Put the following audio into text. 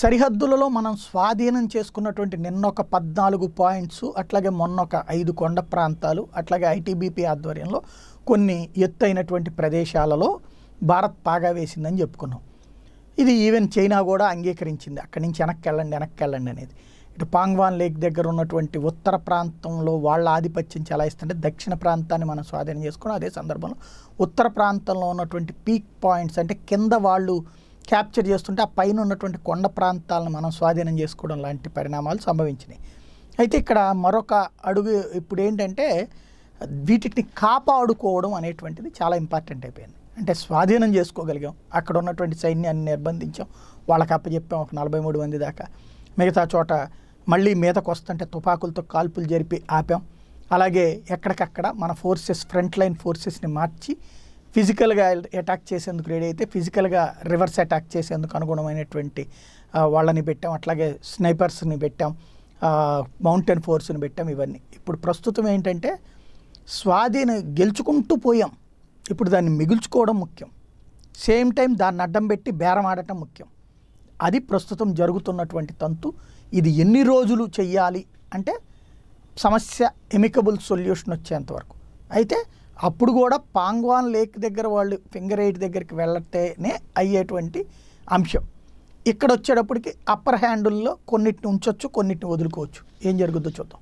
సరిహద్దులలో మనం స్వాధీనం చేసుకున్నటువంటి నిన్నొక పద్నాలుగు పాయింట్స్ అట్లాగే మొన్నొక ఐదు కొండ ప్రాంతాలు అట్లాగే ఐటీబీపీ ఆధ్వర్యంలో కొన్ని ఎత్తైనటువంటి ప్రదేశాలలో భారత్ పాగా వేసిందని చెప్పుకున్నాం ఇది ఈవెన్ చైనా కూడా అంగీకరించింది అక్కడి నుంచి వెనక్కి వెళ్ళండి వెనక్కి వెళ్ళండి అనేది ఇటు పాంగ్వాన్ లేక్ దగ్గర ఉన్నటువంటి ఉత్తర ప్రాంతంలో వాళ్ళ ఆధిపత్యం చెలాయిస్తుంటే దక్షిణ ప్రాంతాన్ని మనం స్వాధీనం చేసుకున్నాం అదే సందర్భంలో ఉత్తర ప్రాంతంలో ఉన్నటువంటి పీక్ పాయింట్స్ అంటే కింద వాళ్ళు క్యాప్చర్ చేస్తుంటే ఆ పైన ఉన్నటువంటి కొండ ప్రాంతాలను మనం స్వాధీనం చేసుకోవడం లాంటి పరిణామాలు సంభవించినాయి అయితే ఇక్కడ మరొక అడుగు ఇప్పుడు ఏంటంటే వీటిని కాపాడుకోవడం అనేటువంటిది చాలా ఇంపార్టెంట్ అయిపోయింది అంటే స్వాధీనం చేసుకోగలిగాం అక్కడ ఉన్నటువంటి సైన్యాన్ని నిర్బంధించాం వాళ్ళకి అప్పచెప్పాం ఒక నలభై మూడు మంది దాకా మిగతా చోట మళ్ళీ మీదకు వస్తుంటే తుపాకులతో కాల్పులు జరిపి ఆపాం అలాగే ఎక్కడికక్కడ మన ఫోర్సెస్ ఫ్రంట్ లైన్ ఫోర్సెస్ని మార్చి ఫిజికల్గా అటాక్ చేసేందుకు రెడీ అయితే ఫిజికల్గా రివర్స్ అటాక్ చేసేందుకు అనుగుణమైనటువంటి వాళ్ళని పెట్టాం అట్లాగే స్నైపర్స్ని పెట్టాం మౌంటైన్ ఫోర్స్ని పెట్టాం ఇవన్నీ ఇప్పుడు ప్రస్తుతం ఏంటంటే స్వాధీన గెలుచుకుంటూ పోయాం ఇప్పుడు దాన్ని మిగుల్చుకోవడం ముఖ్యం సేమ్ టైం దాన్ని అడ్డం పెట్టి బేరం ఆడటం ముఖ్యం అది ప్రస్తుతం జరుగుతున్నటువంటి తంతు ఇది ఎన్ని రోజులు చెయ్యాలి అంటే సమస్య ఎమికబుల్ సొల్యూషన్ వచ్చేంతవరకు అయితే అప్పుడు కూడా పాంగ్వాన్ లేక్ దగ్గర వాళ్ళు ఫింగర్ ఎయిట్ దగ్గరికి వెళ్ళటేనే అయ్యేటువంటి అంశం ఇక్కడ వచ్చేటప్పటికి అప్పర్ హ్యాండుల్లో కొన్నిటిని ఉంచవచ్చు కొన్నిటిని వదులుకోవచ్చు ఏం జరుగుద్దో చూద్దాం